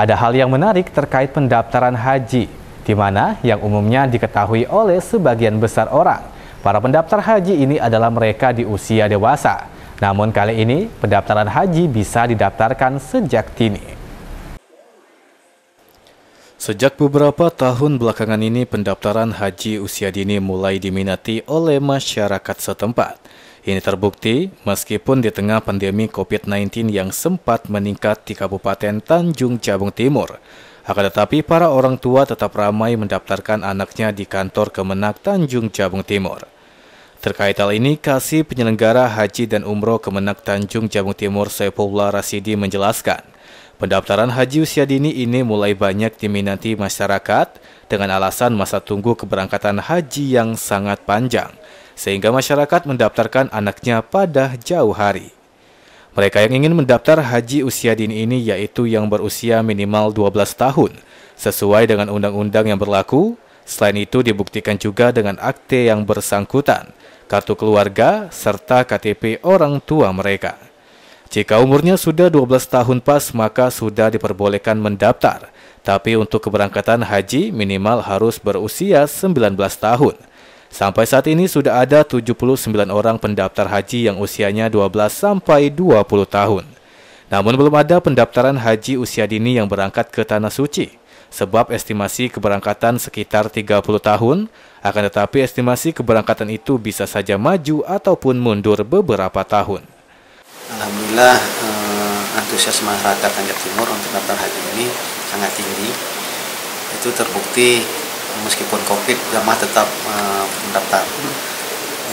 Ada hal yang menarik terkait pendaftaran haji, di mana yang umumnya diketahui oleh sebagian besar orang. Para pendaftar haji ini adalah mereka di usia dewasa. Namun kali ini pendaftaran haji bisa didaftarkan sejak dini. Sejak beberapa tahun belakangan ini, pendaftaran haji usia dini mulai diminati oleh masyarakat setempat. Ini terbukti meskipun di tengah pandemi COVID-19 yang sempat meningkat di Kabupaten Tanjung Jabung Timur. Akan tetapi para orang tua tetap ramai mendaftarkan anaknya di kantor Kemenak Tanjung Jabung Timur. Terkait hal ini, Kasih Penyelenggara Haji dan Umroh Kemenak Tanjung Jabung Timur Saifullah Rasidi menjelaskan, pendaftaran haji usia dini ini mulai banyak diminati masyarakat dengan alasan masa tunggu keberangkatan haji yang sangat panjang sehingga masyarakat mendaftarkan anaknya pada jauh hari. Mereka yang ingin mendaftar haji usia dini ini yaitu yang berusia minimal 12 tahun, sesuai dengan undang-undang yang berlaku. Selain itu dibuktikan juga dengan akte yang bersangkutan, kartu keluarga, serta KTP orang tua mereka. Jika umurnya sudah 12 tahun pas, maka sudah diperbolehkan mendaftar. Tapi untuk keberangkatan haji minimal harus berusia 19 tahun. Sampai saat ini sudah ada 79 orang pendaftar haji yang usianya 12 sampai 20 tahun. Namun belum ada pendaftaran haji usia dini yang berangkat ke Tanah Suci, sebab estimasi keberangkatan sekitar 30 tahun, akan tetapi estimasi keberangkatan itu bisa saja maju ataupun mundur beberapa tahun. Alhamdulillah eh, antusias masyarakat Tanjung Timur untuk daftar haji ini sangat tinggi. Itu terbukti meskipun covid jamaah tetap uh, mendaftar hmm.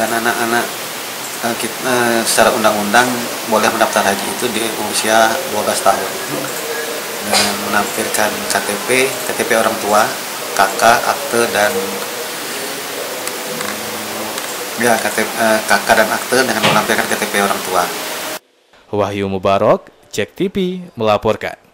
dan anak-anak uh, eh, kita, uh, eh, secara undang-undang boleh mendaftar haji itu di usia 12 tahun hmm. dengan menampilkan KTP KTP orang tua kakak akte dan hmm, ya KTP, uh, kakak dan akte dengan menampilkan KTP orang tua Wahyu Mubarok, Cek TV melaporkan.